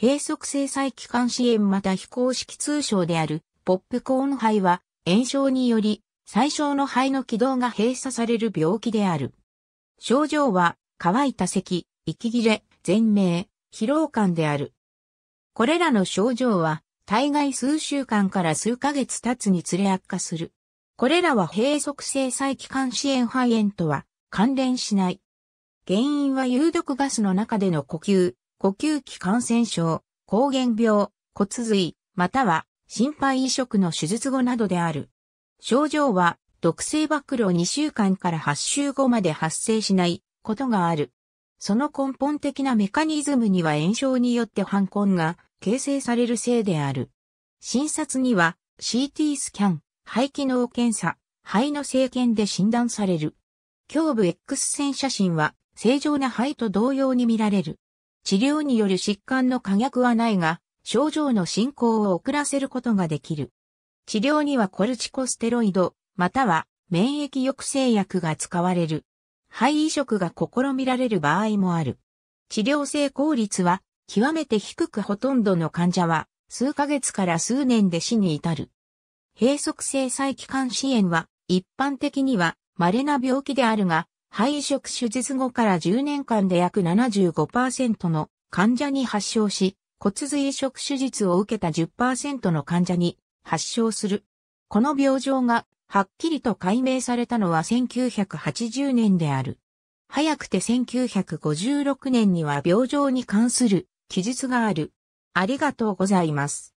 閉塞性再帰還支援また非公式通称であるポップコーン肺は炎症により最小の肺の軌道が閉鎖される病気である。症状は乾いた咳、息切れ、全明、疲労感である。これらの症状は大概数週間から数ヶ月経つにつれ悪化する。これらは閉塞性再帰管支炎肺炎とは関連しない。原因は有毒ガスの中での呼吸、呼吸器感染症、膠原病、骨髄、または心肺移植の手術後などである。症状は毒性暴露2週間から8週後まで発生しないことがある。その根本的なメカニズムには炎症によって反根が形成されるせいである。診察には CT スキャン、肺機能検査、肺の生検で診断される。胸部 X 線写真は正常な肺と同様に見られる。治療による疾患の可逆はないが、症状の進行を遅らせることができる。治療にはコルチコステロイド、または免疫抑制薬が使われる。肺移植が試みられる場合もある。治療成功率は極めて低くほとんどの患者は数ヶ月から数年で死に至る。閉塞性再帰管支援は一般的には稀な病気であるが、肺移植手術後から10年間で約75%の患者に発症し、骨髄移植手術を受けた10%の患者に発症する。この病状がはっきりと解明されたのは1980年である。早くて1956年には病状に関する記述がある。ありがとうございます。